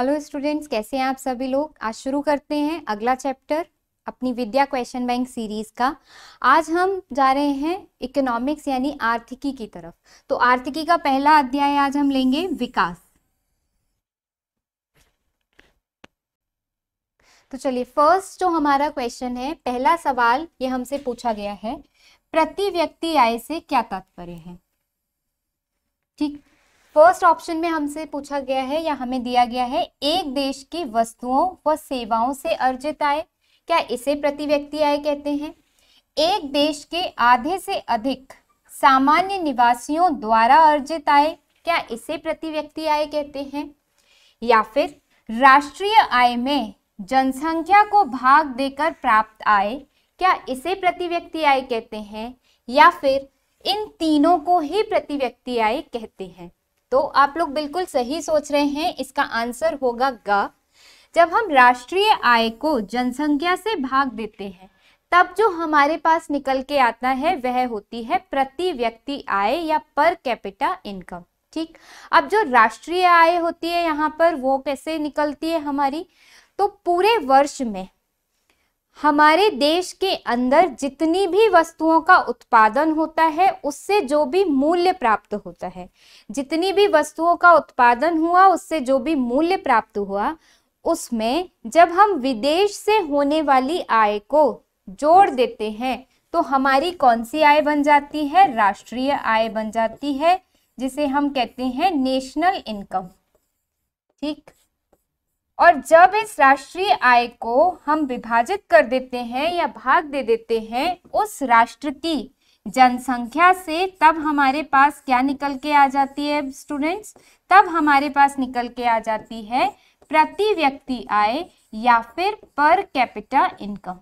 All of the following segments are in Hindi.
हेलो स्टूडेंट्स कैसे हैं आप सभी लोग आज शुरू करते हैं अगला चैप्टर अपनी विद्या क्वेश्चन बैंक सीरीज का आज हम जा रहे हैं इकोनॉमिक्स यानी आर्थिकी की तरफ तो आर्थिकी का पहला अध्याय आज हम लेंगे विकास तो चलिए फर्स्ट जो हमारा क्वेश्चन है पहला सवाल ये हमसे पूछा गया है प्रति व्यक्ति आय से क्या तात्पर्य है ठीक फर्स्ट ऑप्शन में हमसे पूछा गया है या हमें दिया गया है एक देश की वस्तुओं व सेवाओं से अर्जित आय क्या इसे प्रति व्यक्ति आय कहते हैं एक देश के आधे से अधिक सामान्य निवासियों द्वारा अर्जित आय क्या इसे प्रति व्यक्ति आय कहते हैं या फिर राष्ट्रीय आय में जनसंख्या को भाग देकर प्राप्त आय क्या इसे प्रति व्यक्ति आय कहते हैं या फिर इन तीनों को ही प्रति व्यक्ति आय कहते हैं तो आप लोग बिल्कुल सही सोच रहे हैं इसका आंसर होगा ग जब हम राष्ट्रीय आय को जनसंख्या से भाग देते हैं तब जो हमारे पास निकल के आता है वह होती है प्रति व्यक्ति आय या पर कैपिटा इनकम ठीक अब जो राष्ट्रीय आय होती है यहाँ पर वो कैसे निकलती है हमारी तो पूरे वर्ष में हमारे देश के अंदर जितनी भी वस्तुओं का उत्पादन होता है उससे जो भी मूल्य प्राप्त होता है जितनी भी वस्तुओं का उत्पादन हुआ उससे जो भी मूल्य प्राप्त हुआ उसमें जब हम विदेश से होने वाली आय को जोड़ देते हैं तो हमारी कौन सी आय बन जाती है राष्ट्रीय आय बन जाती है जिसे हम कहते हैं नेशनल इनकम ठीक और जब इस राष्ट्रीय आय को हम विभाजित कर देते हैं या भाग दे देते हैं उस राष्ट्र की जनसंख्या से तब हमारे पास क्या निकल के आ जाती है स्टूडेंट्स तब हमारे पास निकल के आ जाती है प्रति व्यक्ति आय या फिर पर कैपिटा इनकम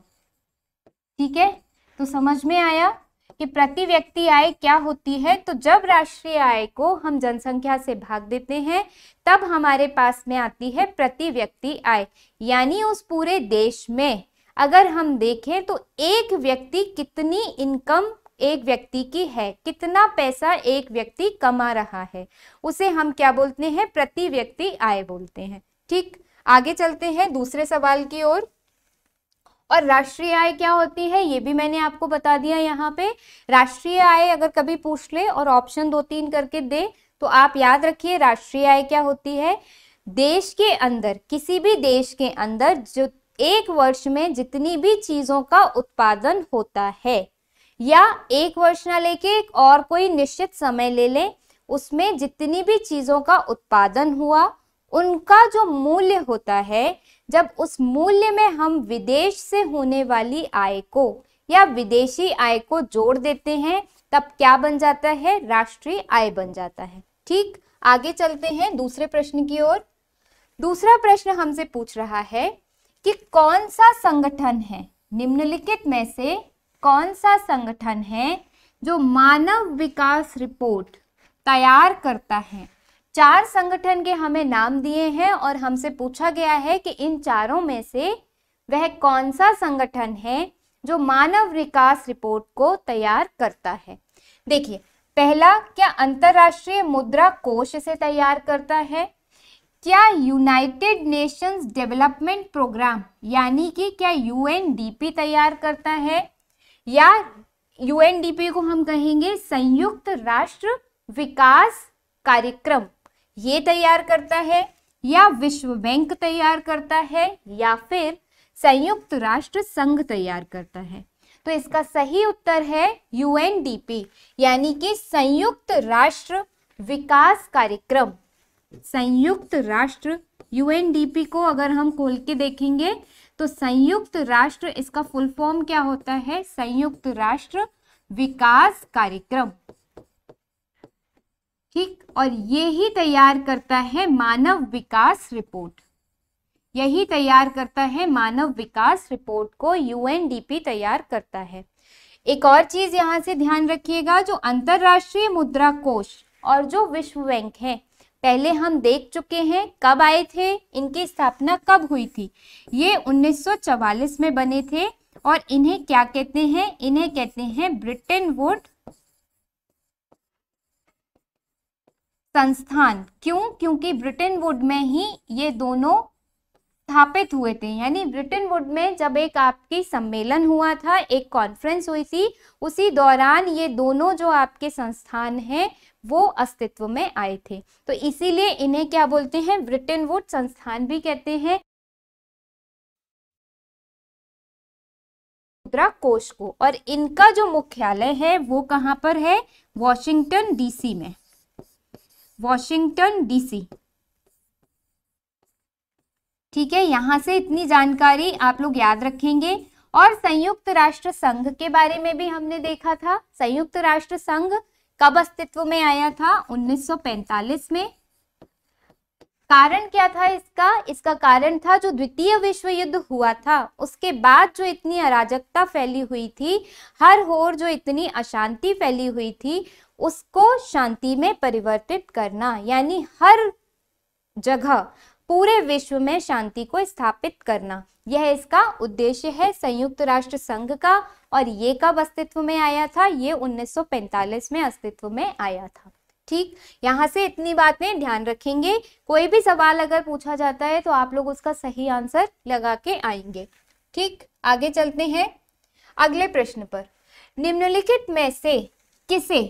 ठीक है तो समझ में आया कि प्रति व्यक्ति आय क्या होती है तो जब राष्ट्रीय आय को हम जनसंख्या से भाग देते हैं तब हमारे पास में आती है प्रति व्यक्ति आय यानी उस पूरे देश में अगर हम देखें तो एक व्यक्ति कितनी इनकम एक व्यक्ति की है कितना पैसा एक व्यक्ति कमा रहा है उसे हम क्या बोलते हैं प्रति व्यक्ति आय बोलते हैं ठीक आगे चलते हैं दूसरे सवाल की ओर और राष्ट्रीय आय क्या होती है ये भी मैंने आपको बता दिया यहाँ पे राष्ट्रीय आय अगर कभी पूछ ले और ऑप्शन दो तीन करके दे तो आप याद रखिए राष्ट्रीय आय क्या होती है देश के अंदर किसी भी देश के अंदर जो एक वर्ष में जितनी भी चीजों का उत्पादन होता है या एक वर्ष ना लेके और कोई निश्चित समय ले लें उसमें जितनी भी चीजों का उत्पादन हुआ उनका जो मूल्य होता है जब उस मूल्य में हम विदेश से होने वाली आय को या विदेशी आय को जोड़ देते हैं तब क्या बन जाता है राष्ट्रीय आय बन जाता है ठीक आगे चलते हैं दूसरे प्रश्न की ओर दूसरा प्रश्न हमसे पूछ रहा है कि कौन सा संगठन है निम्नलिखित में से कौन सा संगठन है जो मानव विकास रिपोर्ट तैयार करता है चार संगठन के हमें नाम दिए हैं और हमसे पूछा गया है कि इन चारों में से वह कौन सा संगठन है जो मानव विकास रिपोर्ट को तैयार करता है देखिए पहला क्या अंतर्राष्ट्रीय मुद्रा कोष इसे तैयार करता है क्या यूनाइटेड नेशंस डेवलपमेंट प्रोग्राम यानी कि क्या यूएनडीपी तैयार करता है या यूएनडीपी को हम कहेंगे संयुक्त राष्ट्र विकास कार्यक्रम ये तैयार करता है या विश्व बैंक तैयार करता है या फिर संयुक्त राष्ट्र संघ तैयार करता है तो इसका सही उत्तर है यूएनडीपी यानी कि संयुक्त राष्ट्र विकास कार्यक्रम संयुक्त राष्ट्र यूएनडीपी को अगर हम खोल के देखेंगे तो संयुक्त राष्ट्र इसका फुल फॉर्म क्या होता है संयुक्त राष्ट्र विकास कार्यक्रम ठीक और ये ही तैयार करता है मानव विकास रिपोर्ट यही तैयार करता है मानव विकास रिपोर्ट को यूएनडीपी तैयार करता है एक और चीज यहाँ से ध्यान रखिएगा जो अंतरराष्ट्रीय मुद्रा कोष और जो विश्व बैंक है पहले हम देख चुके हैं कब आए थे इनकी स्थापना कब हुई थी ये 1944 में बने थे और इन्हें क्या कहते हैं इन्हें कहते हैं ब्रिटेन वुड संस्थान क्यों क्योंकि ब्रिटेन वुड में ही ये दोनों स्थापित हुए थे यानी ब्रिटेन वुड में जब एक आपकी सम्मेलन हुआ था एक कॉन्फ्रेंस हुई थी उसी दौरान ये दोनों जो आपके संस्थान हैं वो अस्तित्व में आए थे तो इसीलिए इन्हें क्या बोलते हैं ब्रिटेन वुड संस्थान भी कहते हैं मुद्रा कोष को और इनका जो मुख्यालय है वो कहाँ पर है वॉशिंगटन डीसी में वॉशिंगटन डीसी ठीक है यहां से इतनी जानकारी आप लोग याद रखेंगे और संयुक्त राष्ट्र संघ के बारे में भी हमने देखा था संयुक्त राष्ट्र संघ कब अस्तित्व में आया था 1945 में कारण क्या था इसका इसका कारण था जो द्वितीय विश्व युद्ध हुआ था उसके बाद जो इतनी अराजकता फैली हुई थी हर ओर जो इतनी अशांति फैली हुई थी उसको शांति में परिवर्तित करना यानी हर जगह पूरे विश्व में शांति को स्थापित करना यह इसका उद्देश्य है संयुक्त राष्ट्र संघ का और ये कब अस्तित्व में आया था ये 1945 में अस्तित्व में आया था ठीक यहाँ से इतनी बातें ध्यान रखेंगे कोई भी सवाल अगर पूछा जाता है तो आप लोग उसका सही आंसर लगा के आएंगे ठीक आगे चलते हैं अगले प्रश्न पर निम्नलिखित में से किसे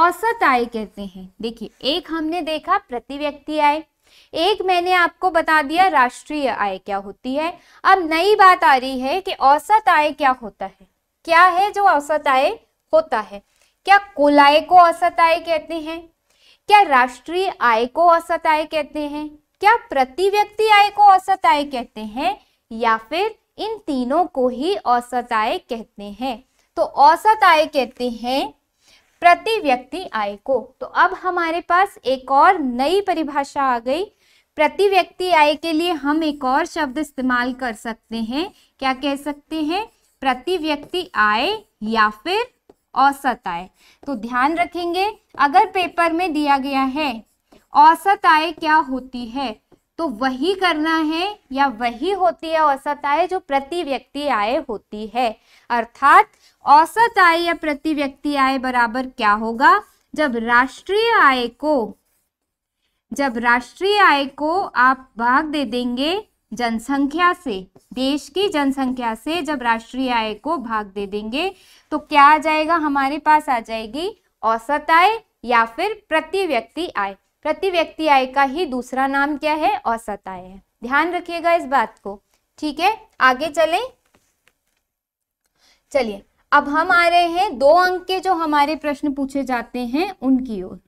औसत आय कहते हैं देखिए एक हमने देखा प्रति व्यक्ति आय एक मैंने आपको बता दिया राष्ट्रीय आय क्या होती है अब नई बात आ रही है कि औसत आय क्या होता है क्या है जो औसत आय होता है क्या कुल आय को औसत आय कहते हैं क्या राष्ट्रीय आय को औसत आय कहते हैं क्या प्रति व्यक्ति आय को औसत आय कहते हैं या फिर इन तीनों को ही औसत आय कहते हैं तो औसत आय कहते हैं प्रति व्यक्ति आय को तो अब हमारे पास एक और नई परिभाषा आ गई प्रति व्यक्ति आय के लिए हम एक और शब्द इस्तेमाल कर सकते हैं क्या कह सकते हैं प्रति व्यक्ति आय या फिर औसत आय तो ध्यान रखेंगे अगर पेपर में दिया गया है औसत आय क्या होती है तो वही करना है या वही होती है औसत आय जो प्रति व्यक्ति आय होती है अर्थात औसत आय या प्रति व्यक्ति आय बराबर क्या होगा जब राष्ट्रीय आय को जब राष्ट्रीय आय को आप भाग दे देंगे जनसंख्या से देश की जनसंख्या से जब राष्ट्रीय आय को भाग दे देंगे तो क्या आ जाएगा हमारे पास आ जाएगी औसत आय या फिर प्रति व्यक्ति आय प्रति व्यक्ति आय का ही दूसरा नाम क्या है औसत आय है ध्यान रखिएगा इस बात को ठीक है आगे चले चलिए अब हम आ रहे हैं दो अंक के जो हमारे प्रश्न पूछे जाते हैं उनकी ओर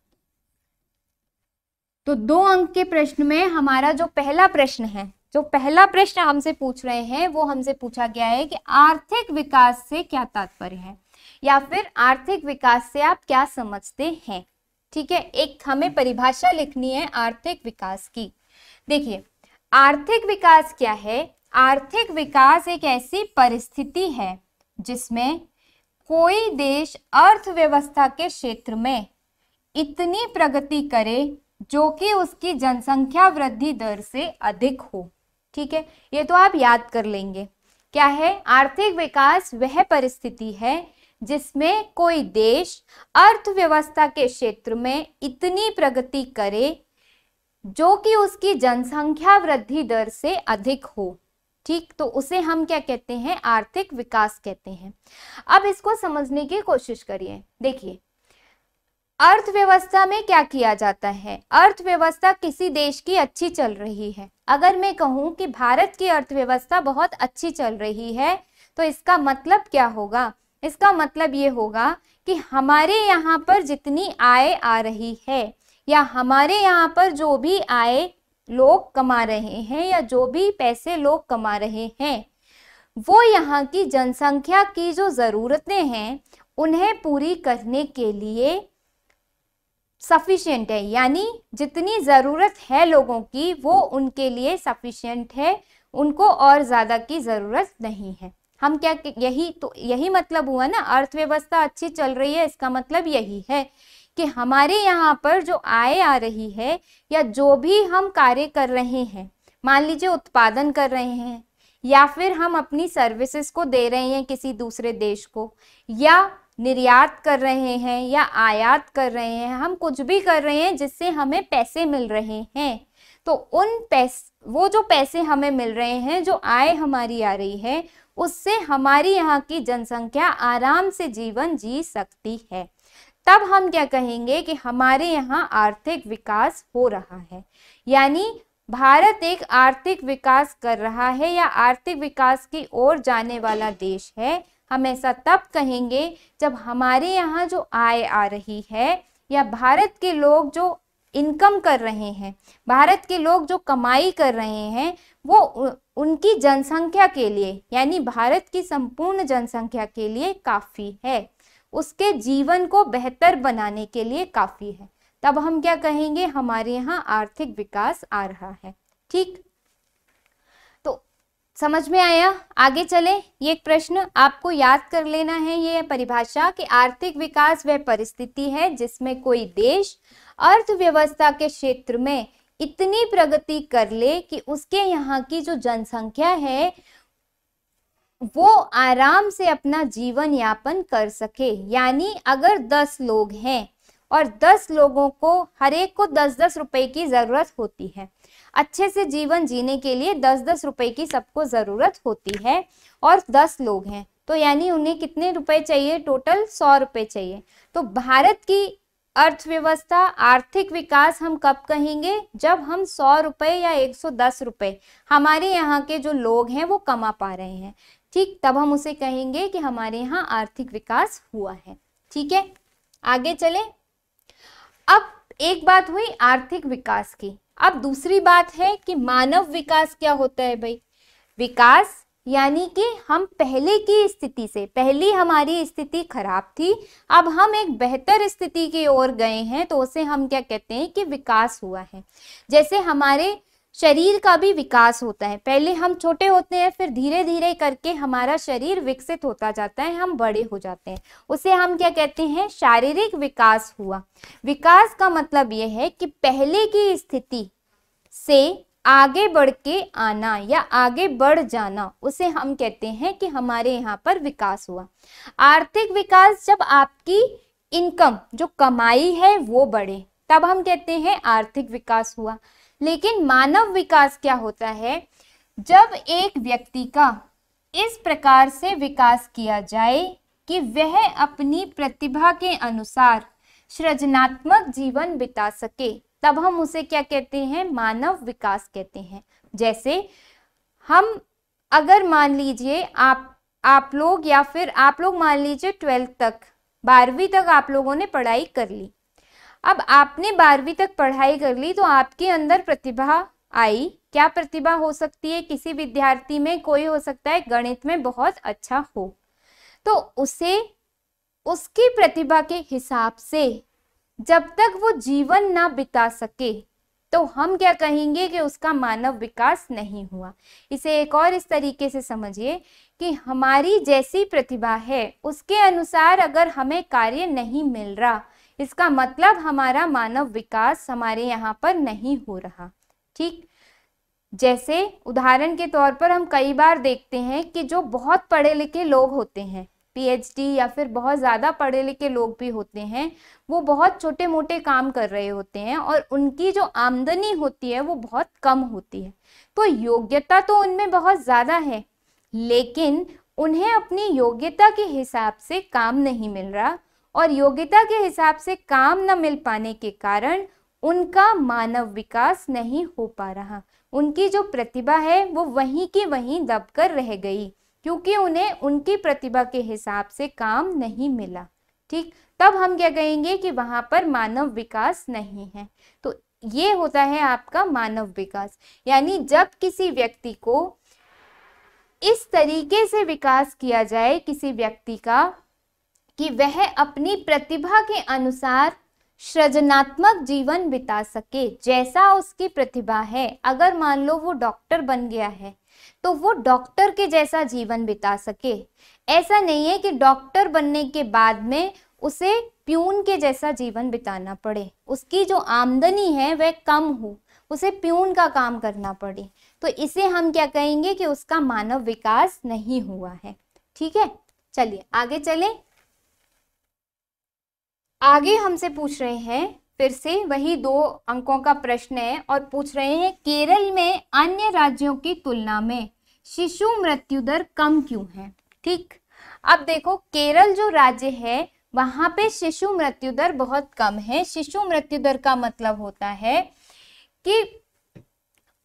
तो दो अंक के प्रश्न में हमारा जो पहला प्रश्न है जो पहला प्रश्न हमसे पूछ रहे हैं वो हमसे पूछा गया है कि आर्थिक विकास से क्या तात्पर्य है या फिर आर्थिक विकास से आप क्या समझते हैं ठीक है एक हमें परिभाषा लिखनी है आर्थिक विकास की देखिए आर्थिक विकास क्या है आर्थिक विकास एक ऐसी परिस्थिति है जिसमें कोई देश अर्थव्यवस्था के क्षेत्र में इतनी प्रगति करे जो कि उसकी जनसंख्या वृद्धि दर से अधिक हो ठीक है ये तो आप याद कर लेंगे क्या है आर्थिक विकास वह परिस्थिति है जिसमें कोई देश अर्थव्यवस्था के क्षेत्र में इतनी प्रगति करे जो कि उसकी जनसंख्या वृद्धि दर से अधिक हो ठीक तो उसे हम क्या कहते हैं आर्थिक विकास कहते हैं अब इसको समझने की कोशिश करिए देखिए अर्थव्यवस्था में क्या किया जाता है अर्थव्यवस्था किसी देश की अच्छी चल रही है अगर मैं कहूँ कि भारत की अर्थव्यवस्था बहुत अच्छी चल रही है तो इसका मतलब क्या होगा इसका मतलब ये होगा कि हमारे यहाँ पर जितनी आय आ रही है या हमारे यहाँ पर जो भी आय लोग कमा रहे हैं या जो भी पैसे लोग कमा रहे हैं वो यहाँ की जनसंख्या की जो ज़रूरतें हैं उन्हें पूरी करने के लिए सफिशियंट है यानी जितनी ज़रूरत है लोगों की वो उनके लिए सफिशियंट है उनको और ज़्यादा की ज़रूरत नहीं है हम क्या यही तो यही मतलब हुआ ना अर्थव्यवस्था अच्छी चल रही है इसका मतलब यही है कि हमारे यहाँ पर जो आय आ रही है या जो भी हम कार्य कर रहे हैं मान लीजिए उत्पादन कर रहे हैं या फिर हम अपनी सर्विसेज को दे रहे हैं किसी दूसरे देश को या निर्यात कर रहे हैं या आयात कर रहे हैं हम कुछ भी कर रहे हैं जिससे हमें पैसे मिल रहे हैं तो उन पैस वो जो पैसे हमें मिल रहे हैं जो आय हमारी आ रही है उससे हमारी यहाँ की जनसंख्या आराम से जीवन जी सकती है तब हम क्या कहेंगे कि हमारे यहाँ आर्थिक विकास हो रहा है यानी भारत एक आर्थिक विकास कर रहा है या आर्थिक विकास की ओर जाने वाला देश है हम ऐसा तब कहेंगे जब हमारे यहाँ जो आय आ रही है या भारत के लोग जो इनकम कर रहे हैं भारत के लोग जो कमाई कर रहे हैं वो उनकी जनसंख्या के लिए यानी भारत की संपूर्ण जनसंख्या के लिए काफ़ी है उसके जीवन को बेहतर बनाने के लिए काफ़ी है तब हम क्या कहेंगे हमारे यहाँ आर्थिक विकास आ रहा है ठीक समझ में आया आगे चले ये एक प्रश्न आपको याद कर लेना है ये परिभाषा कि आर्थिक विकास वह परिस्थिति है जिसमें कोई देश अर्थव्यवस्था के क्षेत्र में इतनी प्रगति कर ले कि उसके यहाँ की जो जनसंख्या है वो आराम से अपना जीवन यापन कर सके यानी अगर दस लोग हैं और दस लोगों को हर एक को दस दस रुपए की ज़रूरत होती है अच्छे से जीवन जीने के लिए दस दस रुपए की सबको ज़रूरत होती है और दस लोग हैं तो यानी उन्हें कितने रुपए चाहिए टोटल सौ रुपए चाहिए तो भारत की अर्थव्यवस्था आर्थिक विकास हम कब कहेंगे जब हम सौ रुपए या एक सौ दस रुपए हमारे यहाँ के जो लोग हैं वो कमा पा रहे हैं ठीक तब हम उसे कहेंगे कि हमारे यहाँ आर्थिक विकास हुआ है ठीक है आगे चले अब एक बात हुई आर्थिक विकास की अब दूसरी बात है कि मानव विकास क्या होता है भाई विकास यानी कि हम पहले की स्थिति से पहली हमारी स्थिति खराब थी अब हम एक बेहतर स्थिति की ओर गए हैं तो उसे हम क्या कहते हैं कि विकास हुआ है जैसे हमारे शरीर का भी विकास होता है पहले हम छोटे होते हैं फिर धीरे धीरे करके हमारा शरीर विकसित होता जाता है हम बड़े हो जाते हैं उसे हम क्या कहते हैं शारीरिक विकास हुआ विकास का मतलब यह है कि पहले की स्थिति से आगे बढ़ के आना या आगे बढ़ जाना उसे हम कहते हैं कि हमारे यहाँ पर विकास हुआ आर्थिक विकास जब आपकी इनकम जो कमाई है वो बढ़े तब हम कहते हैं आर्थिक विकास हुआ लेकिन मानव विकास क्या होता है जब एक व्यक्ति का इस प्रकार से विकास किया जाए कि वह अपनी प्रतिभा के अनुसार सृजनात्मक जीवन बिता सके तब हम उसे क्या कहते हैं मानव विकास कहते हैं जैसे हम अगर मान लीजिए आप आप लोग या फिर आप लोग मान लीजिए ट्वेल्थ तक बारहवीं तक आप लोगों ने पढ़ाई कर ली अब आपने बारहवीं तक पढ़ाई कर ली तो आपके अंदर प्रतिभा आई क्या प्रतिभा हो सकती है किसी विद्यार्थी में कोई हो सकता है गणित में बहुत अच्छा हो तो उसे उसकी प्रतिभा के हिसाब से जब तक वो जीवन ना बिता सके तो हम क्या कहेंगे कि उसका मानव विकास नहीं हुआ इसे एक और इस तरीके से समझिए कि हमारी जैसी प्रतिभा है उसके अनुसार अगर हमें कार्य नहीं मिल रहा इसका मतलब हमारा मानव विकास हमारे यहाँ पर नहीं हो रहा ठीक जैसे उदाहरण के तौर पर हम कई बार देखते हैं कि जो बहुत पढ़े लिखे लोग होते हैं पीएचडी या फिर बहुत ज़्यादा पढ़े लिखे लोग भी होते हैं वो बहुत छोटे मोटे काम कर रहे होते हैं और उनकी जो आमदनी होती है वो बहुत कम होती है तो योग्यता तो उनमें बहुत ज़्यादा है लेकिन उन्हें अपनी योग्यता के हिसाब से काम नहीं मिल रहा और योग्यता के हिसाब से काम न मिल पाने के कारण उनका मानव विकास नहीं हो पा रहा उनकी जो प्रतिभा है वो वहीं की वहीं दबकर रह गई क्योंकि उन्हें उनकी प्रतिभा के हिसाब से काम नहीं मिला ठीक तब हम क्या कहेंगे कि वहां पर मानव विकास नहीं है तो ये होता है आपका मानव विकास यानी जब किसी व्यक्ति को इस तरीके से विकास किया जाए किसी व्यक्ति का कि वह अपनी प्रतिभा के अनुसार सृजनात्मक जीवन बिता सके जैसा उसकी प्रतिभा है अगर मान लो वो डॉक्टर बन गया है तो वो डॉक्टर के जैसा जीवन बिता सके ऐसा नहीं है कि डॉक्टर बनने के बाद में उसे प्यून के जैसा जीवन बिताना पड़े उसकी जो आमदनी है वह कम हो उसे प्यून का काम करना पड़े तो इसे हम क्या कहेंगे कि उसका मानव विकास नहीं हुआ है ठीक है चलिए आगे चलें आगे हमसे पूछ रहे हैं फिर से वही दो अंकों का प्रश्न है और पूछ रहे हैं केरल में अन्य राज्यों की तुलना में शिशु मृत्यु दर कम क्यों है ठीक अब देखो केरल जो राज्य है वहां पे शिशु मृत्यु दर बहुत कम है शिशु मृत्यु दर का मतलब होता है कि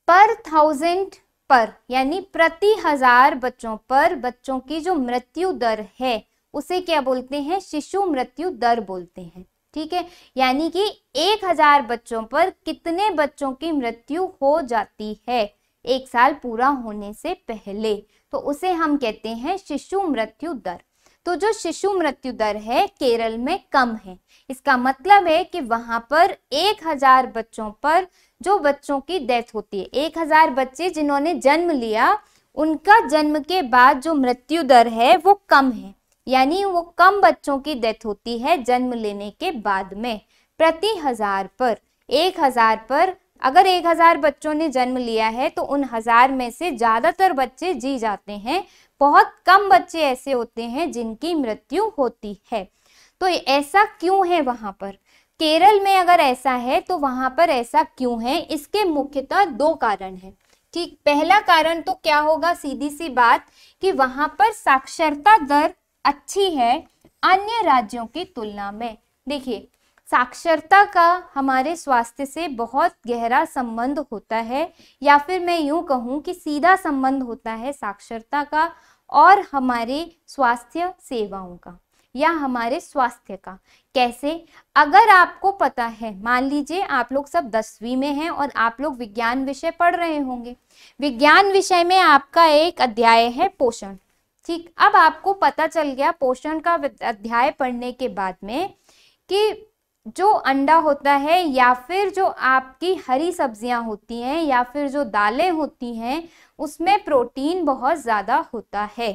पर थाउजेंड पर यानी प्रति हजार बच्चों पर बच्चों की जो मृत्यु दर है उसे क्या बोलते हैं शिशु मृत्यु दर बोलते हैं ठीक है यानी कि एक हजार बच्चों पर कितने बच्चों की मृत्यु हो जाती है एक साल पूरा होने से पहले तो उसे हम कहते हैं शिशु मृत्यु दर तो जो शिशु मृत्यु दर है केरल में कम है इसका मतलब है कि वहां पर एक हजार बच्चों पर जो बच्चों की डेथ होती है एक हजार बच्चे जिन्होंने जन्म लिया उनका जन्म के बाद जो मृत्यु दर है वो कम है यानी वो कम बच्चों की डेथ होती है जन्म लेने के बाद में प्रति हजार पर एक हजार पर अगर एक हजार बच्चों ने जन्म लिया है तो उन हजार में से ज़्यादातर बच्चे जी जाते हैं बहुत कम बच्चे ऐसे होते हैं जिनकी मृत्यु होती है तो ऐसा क्यों है वहाँ पर केरल में अगर ऐसा है तो वहाँ पर ऐसा क्यों है इसके मुख्यतः दो कारण है ठीक पहला कारण तो क्या होगा सीधी सी बात कि वहाँ पर साक्षरता दर अच्छी है अन्य राज्यों की तुलना में देखिए साक्षरता का हमारे स्वास्थ्य से बहुत गहरा संबंध होता है या फिर मैं यूं कहूं कि सीधा संबंध होता है साक्षरता का और हमारे स्वास्थ्य सेवाओं का या हमारे स्वास्थ्य का कैसे अगर आपको पता है मान लीजिए आप लोग सब दसवीं में हैं और आप लोग विज्ञान विषय पढ़ रहे होंगे विज्ञान विषय में आपका एक अध्याय है पोषण ठीक अब आपको पता चल गया पोषण का अध्याय पढ़ने के बाद में कि जो अंडा होता है या फिर जो आपकी हरी सब्जियां होती हैं या फिर जो दालें होती हैं उसमें प्रोटीन बहुत ज़्यादा होता है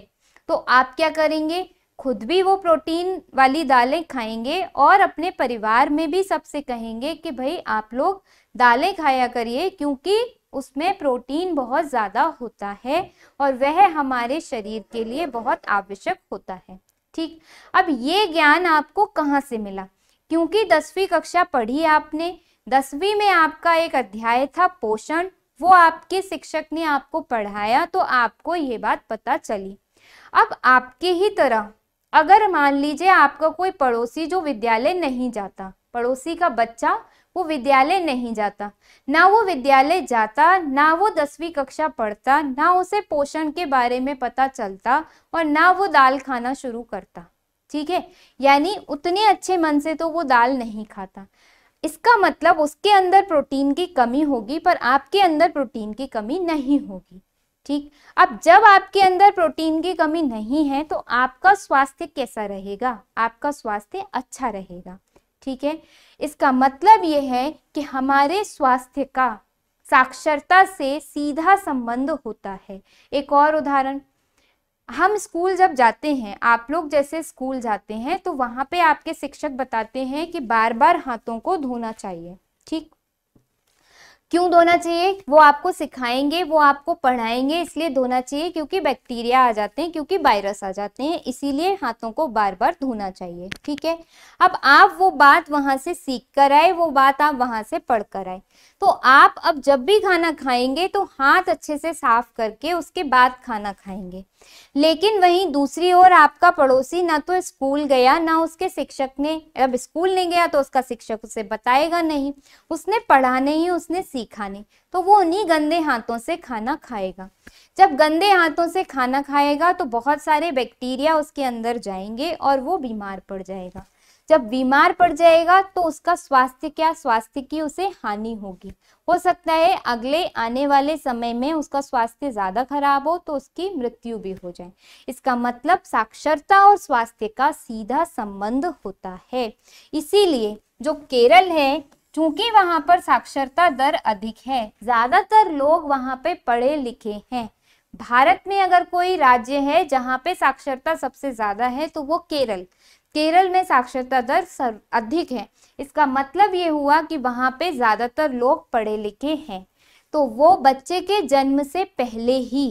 तो आप क्या करेंगे खुद भी वो प्रोटीन वाली दालें खाएंगे और अपने परिवार में भी सबसे कहेंगे कि भाई आप लोग दालें खाया करिए क्योंकि उसमें प्रोटीन बहुत ज़्यादा होता है और वह हमारे शरीर के लिए बहुत आवश्यक होता है ठीक अब ये ज्ञान आपको कहाँ से मिला क्योंकि दसवीं कक्षा पढ़ी आपने दसवीं में आपका एक अध्याय था पोषण वो आपके शिक्षक ने आपको पढ़ाया तो आपको ये बात पता चली अब आपके ही तरह अगर मान लीजिए आपका कोई पड़ोसी जो विद्यालय नहीं जाता पड़ोसी का बच्चा वो विद्यालय नहीं जाता ना वो विद्यालय जाता ना वो दसवीं कक्षा पढ़ता ना उसे पोषण के बारे में पता चलता और ना वो दाल खाना शुरू करता ठीक है यानी उतने अच्छे मन से तो वो दाल नहीं खाता इसका मतलब उसके अंदर प्रोटीन की कमी होगी पर आपके अंदर प्रोटीन की कमी नहीं होगी ठीक अब जब आपके अंदर प्रोटीन की कमी नहीं है तो आपका स्वास्थ्य कैसा रहेगा आपका स्वास्थ्य अच्छा रहेगा ठीक है इसका मतलब यह है कि हमारे स्वास्थ्य का साक्षरता से सीधा संबंध होता है एक और उदाहरण हम स्कूल जब जाते हैं आप लोग जैसे स्कूल जाते हैं तो वहां पे आपके शिक्षक बताते हैं कि बार बार हाथों को धोना चाहिए ठीक क्यों धोना चाहिए वो आपको सिखाएंगे वो आपको पढ़ाएंगे इसलिए धोना चाहिए क्योंकि बैक्टीरिया आ जाते हैं क्योंकि वायरस आ जाते हैं इसीलिए हाथों को बार बार धोना चाहिए ठीक है अब आप वो बात वहाँ से सीख कर आए वो बात आप वहाँ से पढ़ कर आए तो आप अब जब भी खाना खाएंगे तो हाथ अच्छे से साफ करके उसके बाद खाना खाएंगे लेकिन वहीं दूसरी ओर आपका पड़ोसी ना तो स्कूल गया ना उसके शिक्षक ने अब स्कूल नहीं गया तो उसका शिक्षक उसे बताएगा नहीं उसने पढ़ा नहीं उसने सीखा नहीं तो वो उन्हीं गंदे हाथों से खाना खाएगा जब गंदे हाथों से खाना खाएगा तो बहुत सारे बैक्टीरिया उसके अंदर जाएंगे और वो बीमार पड़ जाएगा जब बीमार पड़ जाएगा तो उसका स्वास्थ्य क्या स्वास्थ्य की उसे हानि होगी हो सकता है अगले आने वाले समय में उसका स्वास्थ्य ज़्यादा खराब हो तो उसकी मृत्यु भी हो जाए इसका मतलब साक्षरता और स्वास्थ्य का सीधा संबंध होता है इसीलिए जो केरल है चूंकि वहां पर साक्षरता दर अधिक है ज़्यादातर लोग वहां पे पढ़े लिखे हैं भारत में अगर कोई राज्य है जहाँ पे साक्षरता सबसे ज़्यादा है तो वो केरल केरल में साक्षरता दर अधिक है इसका मतलब ये हुआ कि वहाँ पे ज़्यादातर लोग पढ़े लिखे हैं तो वो बच्चे के जन्म से पहले ही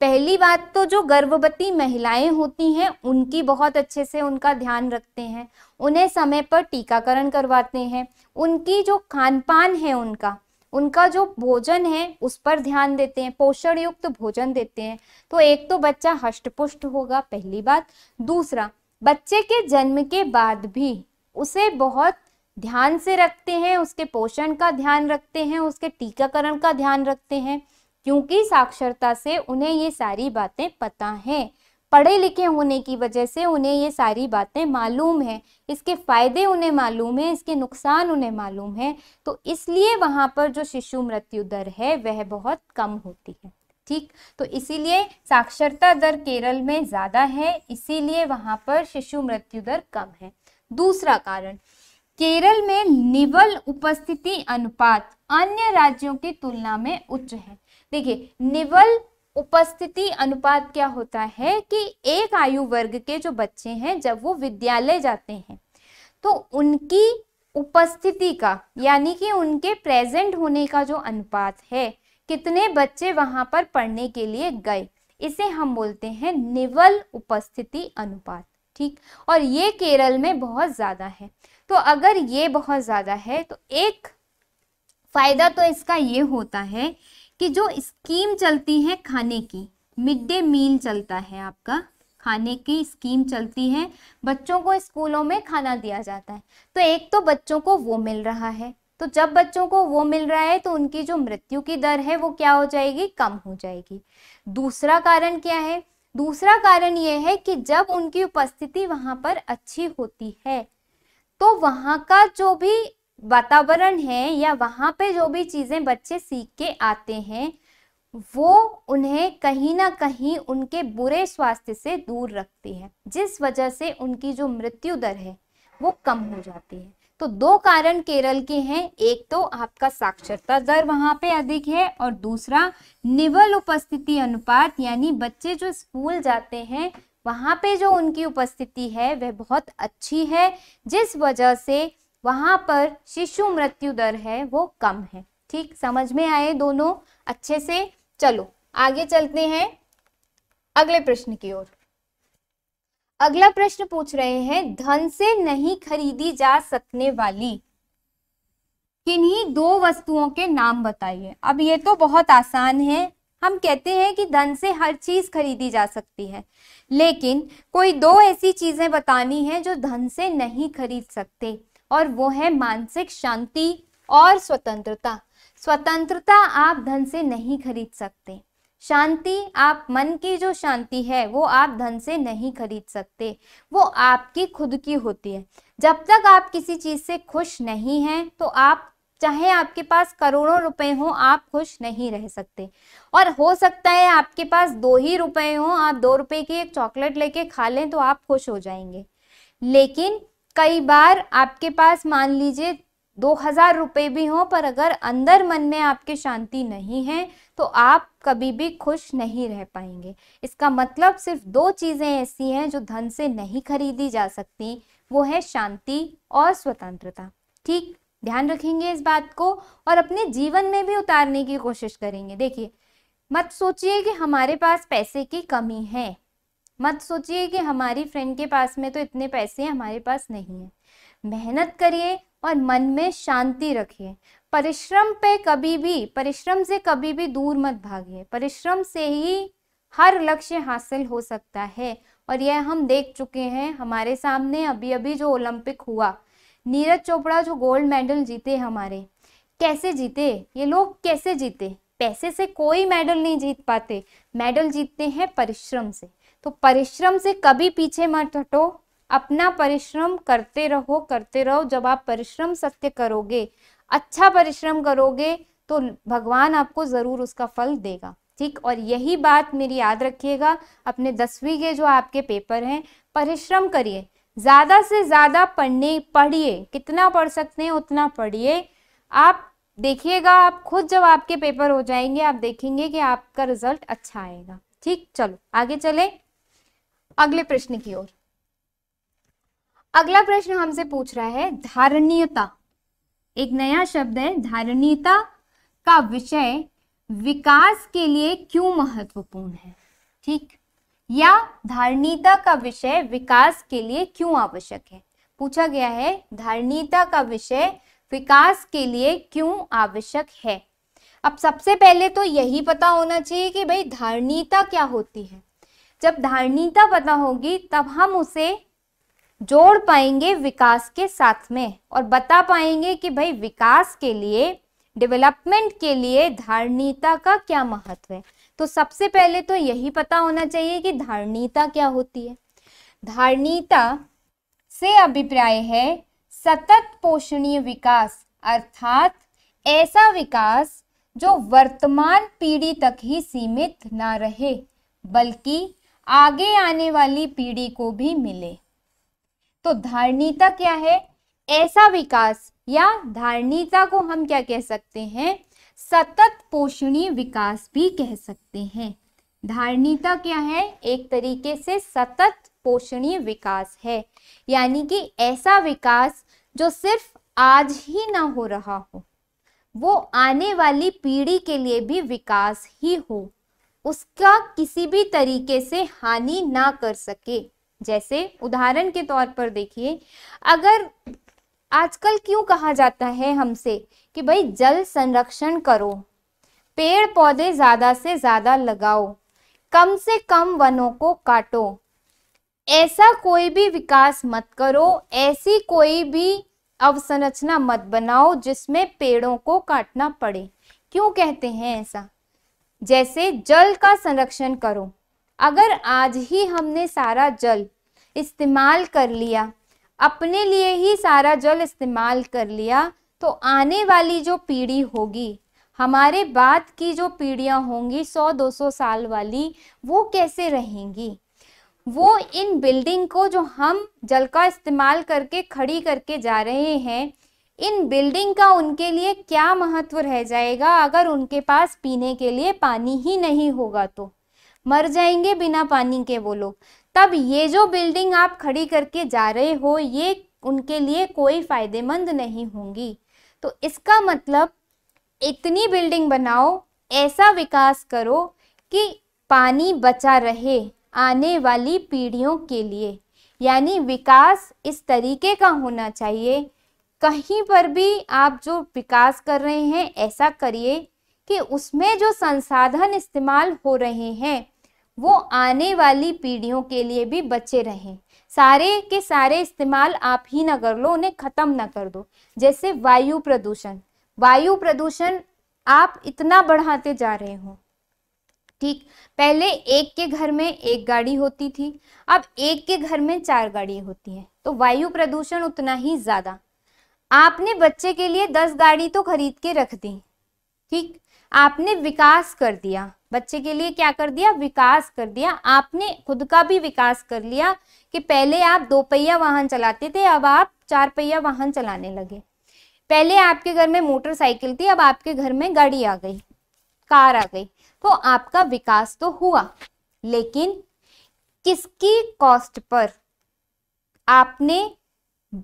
पहली बात तो जो गर्भवती महिलाएं होती हैं उनकी बहुत अच्छे से उनका ध्यान रखते हैं उन्हें समय पर टीकाकरण करवाते हैं उनकी जो खान पान है उनका उनका जो भोजन है उस पर ध्यान देते हैं पोषण युक्त तो भोजन देते हैं तो एक तो बच्चा हष्ट पुष्ट होगा पहली बात दूसरा बच्चे के जन्म के बाद भी उसे बहुत ध्यान से रखते हैं उसके पोषण का ध्यान रखते हैं उसके टीकाकरण का ध्यान रखते हैं क्योंकि साक्षरता से उन्हें ये सारी बातें पता हैं पढ़े लिखे होने की वजह से उन्हें ये सारी बातें मालूम है इसके फ़ायदे उन्हें मालूम है इसके नुकसान उन्हें मालूम है तो इसलिए वहाँ पर जो शिशु मृत्यु दर है वह बहुत कम होती है ठीक तो इसीलिए साक्षरता दर केरल में ज़्यादा है इसीलिए वहाँ पर शिशु मृत्यु दर कम है दूसरा कारण केरल में निवल उपस्थिति अनुपात अन्य राज्यों की तुलना में उच्च है देखिए निवल उपस्थिति अनुपात क्या होता है कि एक आयु वर्ग के जो बच्चे हैं जब वो विद्यालय जाते हैं तो उनकी उपस्थिति का यानी कि उनके प्रेजेंट होने का जो अनुपात है कितने बच्चे वहाँ पर पढ़ने के लिए गए इसे हम बोलते हैं निवल उपस्थिति अनुपात ठीक और ये केरल में बहुत ज़्यादा है तो अगर ये बहुत ज़्यादा है तो एक फ़ायदा तो इसका ये होता है कि जो स्कीम चलती है खाने की मिड डे मील चलता है आपका खाने की स्कीम चलती है बच्चों को स्कूलों में खाना दिया जाता है तो एक तो बच्चों को वो मिल रहा है तो जब बच्चों को वो मिल रहा है तो उनकी जो मृत्यु की दर है वो क्या हो जाएगी कम हो जाएगी दूसरा कारण क्या है दूसरा कारण ये है कि जब उनकी उपस्थिति वहां पर अच्छी होती है तो वहां का जो भी वातावरण है या वहां पे जो भी चीज़ें बच्चे सीख के आते हैं वो उन्हें कहीं ना कहीं उनके बुरे स्वास्थ्य से दूर रखती है जिस वजह से उनकी जो मृत्यु दर है वो कम हो जाती है तो दो कारण केरल के हैं एक तो आपका साक्षरता दर वहां पे अधिक है और दूसरा निवल उपस्थिति अनुपात यानी बच्चे जो स्कूल जाते हैं वहां पे जो उनकी उपस्थिति है वह बहुत अच्छी है जिस वजह से वहां पर शिशु मृत्यु दर है वो कम है ठीक समझ में आए दोनों अच्छे से चलो आगे चलते हैं अगले प्रश्न की ओर अगला प्रश्न पूछ रहे हैं धन से नहीं खरीदी जा सकने वाली किन्हीं दो वस्तुओं के नाम बताइए अब ये तो बहुत आसान है हम कहते हैं कि धन से हर चीज खरीदी जा सकती है लेकिन कोई दो ऐसी चीजें बतानी है जो धन से नहीं खरीद सकते और वो है मानसिक शांति और स्वतंत्रता स्वतंत्रता आप धन से नहीं खरीद सकते शांति आप मन की जो शांति है वो आप धन से नहीं खरीद सकते वो आपकी खुद की होती है जब तक आप किसी चीज़ से खुश नहीं हैं तो आप चाहे आपके पास करोड़ों रुपए हो आप खुश नहीं रह सकते और हो सकता है आपके पास दो ही रुपए हो आप दो रुपए की एक चॉकलेट लेके खा लें तो आप खुश हो जाएंगे लेकिन कई बार आपके पास मान लीजिए दो हजार रुपये भी हों पर अगर अंदर मन में आपके शांति नहीं है तो आप कभी भी खुश नहीं रह पाएंगे इसका मतलब सिर्फ दो चीज़ें ऐसी हैं जो धन से नहीं खरीदी जा सकती वो है शांति और स्वतंत्रता ठीक ध्यान रखेंगे इस बात को और अपने जीवन में भी उतारने की कोशिश करेंगे देखिए मत सोचिए कि हमारे पास पैसे की कमी है मत सोचिए कि हमारी फ्रेंड के पास में तो इतने पैसे हमारे पास नहीं है मेहनत करिए और मन में शांति रखिए परिश्रम पे कभी भी परिश्रम से कभी भी दूर मत भागिए परिश्रम से ही हर लक्ष्य हासिल हो सकता है और यह हम देख चुके हैं हमारे सामने अभी अभी जो ओलंपिक हुआ नीरज चोपड़ा जो गोल्ड मेडल जीते हमारे कैसे जीते ये लोग कैसे जीते पैसे से कोई मेडल नहीं जीत पाते मेडल जीतते हैं परिश्रम से तो परिश्रम से कभी पीछे मत हटो अपना परिश्रम करते रहो करते रहो जब आप परिश्रम सत्य करोगे अच्छा परिश्रम करोगे तो भगवान आपको ज़रूर उसका फल देगा ठीक और यही बात मेरी याद रखिएगा अपने दसवीं के जो आपके पेपर हैं परिश्रम करिए ज़्यादा से ज़्यादा पढ़ने पढ़िए कितना पढ़ सकते हैं उतना पढ़िए आप देखिएगा आप खुद जब आपके पेपर हो जाएंगे आप देखेंगे कि आपका रिजल्ट अच्छा आएगा ठीक चलो आगे चले अगले प्रश्न की ओर अगला प्रश्न हमसे पूछ रहा है धारणीयता एक नया शब्द है धारणीयता का विषय विकास के लिए क्यों महत्वपूर्ण है ठीक या धारणीयता का विषय विकास के लिए क्यों आवश्यक है पूछा गया है धारणीयता का विषय विकास के लिए क्यों आवश्यक है अब सबसे पहले तो यही पता होना चाहिए कि भाई धारणीयता क्या होती है जब धारणीयता पता होगी तब हम उसे जोड़ पाएंगे विकास के साथ में और बता पाएंगे कि भाई विकास के लिए डेवलपमेंट के लिए धारणीयता का क्या महत्व है तो सबसे पहले तो यही पता होना चाहिए कि धारणीयता क्या होती है धारणीयता से अभिप्राय है सतत पोषणीय विकास अर्थात ऐसा विकास जो वर्तमान पीढ़ी तक ही सीमित ना रहे बल्कि आगे आने वाली पीढ़ी को भी मिले तो धारणीता क्या है ऐसा विकास या धारणीता को हम क्या कह सकते हैं सतत पोषणीय विकास भी कह सकते हैं धारणीता क्या है एक तरीके से सतत पोषणीय विकास है यानी कि ऐसा विकास जो सिर्फ आज ही ना हो रहा हो वो आने वाली पीढ़ी के लिए भी विकास ही हो उसका किसी भी तरीके से हानि ना कर सके जैसे उदाहरण के तौर पर देखिए अगर आजकल क्यों कहा जाता है हमसे कि भाई जल संरक्षण करो पेड़ पौधे ज़्यादा से ज़्यादा लगाओ कम से कम वनों को काटो ऐसा कोई भी विकास मत करो ऐसी कोई भी अवसंरचना मत बनाओ जिसमें पेड़ों को काटना पड़े क्यों कहते हैं ऐसा जैसे जल का संरक्षण करो अगर आज ही हमने सारा जल इस्तेमाल कर लिया अपने लिए ही सारा जल इस्तेमाल कर लिया तो आने वाली जो पीढ़ी होगी हमारे बाद की जो पीढ़ियाँ होंगी 100-200 साल वाली वो कैसे रहेंगी वो इन बिल्डिंग को जो हम जल का इस्तेमाल करके खड़ी करके जा रहे हैं इन बिल्डिंग का उनके लिए क्या महत्व रह जाएगा अगर उनके पास पीने के लिए पानी ही नहीं होगा तो मर जाएंगे बिना पानी के वो लोग तब ये जो बिल्डिंग आप खड़ी करके जा रहे हो ये उनके लिए कोई फायदेमंद नहीं होंगी तो इसका मतलब इतनी बिल्डिंग बनाओ ऐसा विकास करो कि पानी बचा रहे आने वाली पीढ़ियों के लिए यानी विकास इस तरीके का होना चाहिए कहीं पर भी आप जो विकास कर रहे हैं ऐसा करिए कि उसमें जो संसाधन इस्तेमाल हो रहे हैं वो आने वाली पीढ़ियों के लिए भी बचे रहें सारे के सारे इस्तेमाल आप ही ना कर लो उन्हें ख़त्म ना कर दो जैसे वायु प्रदूषण वायु प्रदूषण आप इतना बढ़ाते जा रहे हो ठीक पहले एक के घर में एक गाड़ी होती थी अब एक के घर में चार गाड़ी होती है तो वायु प्रदूषण उतना ही ज़्यादा आपने बच्चे के लिए दस गाड़ी तो खरीद के रख दी ठीक आपने विकास कर दिया बच्चे के लिए क्या कर दिया विकास कर दिया आपने खुद का भी विकास कर लिया कि पहले आप दो पहिया वाहन चलाते थे अब आप चार पहिया वाहन चलाने लगे पहले आपके घर में मोटरसाइकिल थी अब आपके घर में गाड़ी आ गई कार आ गई तो आपका विकास तो हुआ लेकिन किसकी कॉस्ट पर आपने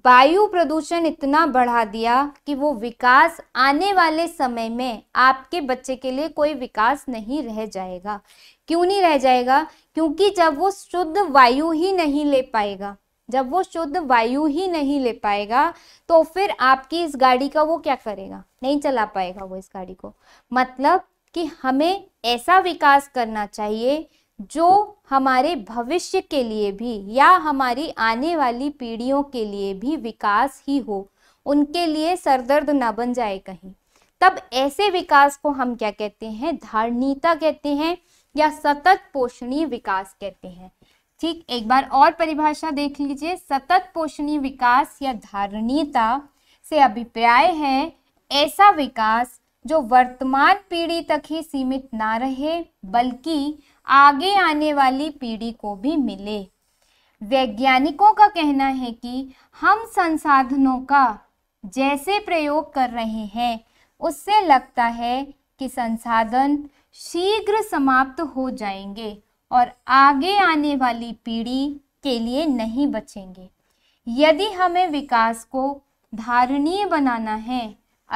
वायु प्रदूषण इतना बढ़ा दिया कि वो विकास आने वाले समय में आपके बच्चे के लिए कोई विकास नहीं रह जाएगा क्यों नहीं रह जाएगा क्योंकि जब वो शुद्ध वायु ही नहीं ले पाएगा जब वो शुद्ध वायु ही नहीं ले पाएगा तो फिर आपकी इस गाड़ी का वो क्या करेगा नहीं चला पाएगा वो इस गाड़ी को मतलब कि हमें ऐसा विकास करना चाहिए जो हमारे भविष्य के लिए भी या हमारी आने वाली पीढ़ियों के लिए भी विकास ही हो उनके लिए सरदर्द ना बन जाए कहीं तब ऐसे विकास को हम क्या कहते हैं धारणीयता कहते हैं या सतत पोषणीय विकास कहते हैं ठीक एक बार और परिभाषा देख लीजिए सतत पोषणीय विकास या धारणीयता से अभिप्राय है ऐसा विकास जो वर्तमान पीढ़ी तक ही सीमित ना रहे बल्कि आगे आने वाली पीढ़ी को भी मिले वैज्ञानिकों का कहना है कि हम संसाधनों का जैसे प्रयोग कर रहे हैं उससे लगता है कि संसाधन शीघ्र समाप्त हो जाएंगे और आगे आने वाली पीढ़ी के लिए नहीं बचेंगे यदि हमें विकास को धारणीय बनाना है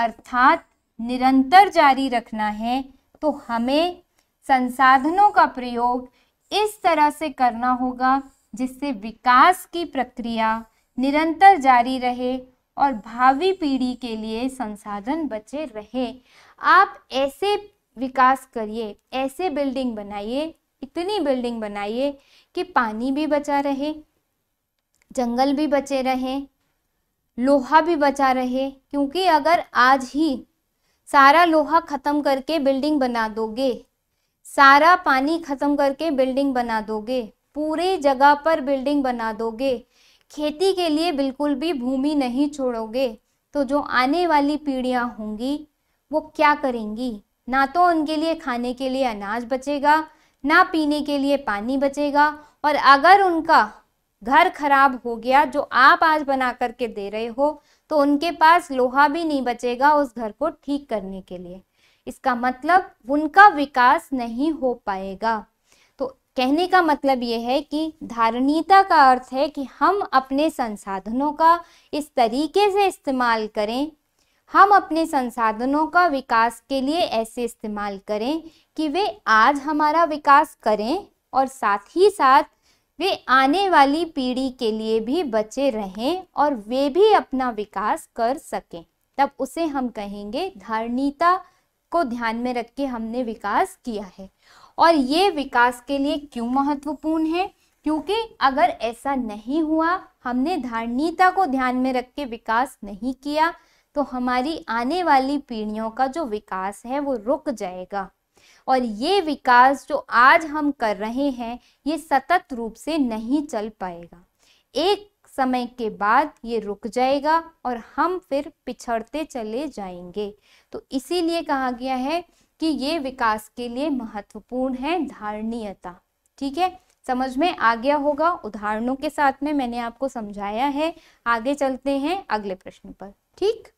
अर्थात निरंतर जारी रखना है तो हमें संसाधनों का प्रयोग इस तरह से करना होगा जिससे विकास की प्रक्रिया निरंतर जारी रहे और भावी पीढ़ी के लिए संसाधन बचे रहे आप ऐसे विकास करिए ऐसे बिल्डिंग बनाइए इतनी बिल्डिंग बनाइए कि पानी भी बचा रहे जंगल भी बचे रहे लोहा भी बचा रहे क्योंकि अगर आज ही सारा लोहा ख़त्म करके बिल्डिंग बना दोगे सारा पानी ख़त्म करके बिल्डिंग बना दोगे पूरे जगह पर बिल्डिंग बना दोगे खेती के लिए बिल्कुल भी भूमि नहीं छोड़ोगे तो जो आने वाली पीढ़ियाँ होंगी वो क्या करेंगी ना तो उनके लिए खाने के लिए अनाज बचेगा ना पीने के लिए पानी बचेगा और अगर उनका घर खराब हो गया जो आप आज बना करके दे रहे हो तो उनके पास लोहा भी नहीं बचेगा उस घर को ठीक करने के लिए इसका मतलब उनका विकास नहीं हो पाएगा तो कहने का मतलब ये है कि धारणीयता का अर्थ है कि हम अपने संसाधनों का इस तरीके से इस्तेमाल करें हम अपने संसाधनों का विकास के लिए ऐसे इस्तेमाल करें कि वे आज हमारा विकास करें और साथ ही साथ वे आने वाली पीढ़ी के लिए भी बचे रहें और वे भी अपना विकास कर सकें तब उसे हम कहेंगे धारणीता को ध्यान में रख के हमने विकास किया है और ये विकास के लिए क्यों महत्वपूर्ण है क्योंकि अगर ऐसा नहीं हुआ हमने धारणीयता को ध्यान में रख के विकास नहीं किया तो हमारी आने वाली पीढ़ियों का जो विकास है वो रुक जाएगा और ये विकास जो आज हम कर रहे हैं ये सतत रूप से नहीं चल पाएगा एक समय के बाद ये रुक जाएगा और हम फिर पिछड़ते चले जाएंगे तो इसीलिए कहा गया है कि ये विकास के लिए महत्वपूर्ण है धारणीयता ठीक है समझ में आ गया होगा उदाहरणों के साथ में मैंने आपको समझाया है आगे चलते हैं अगले प्रश्न पर ठीक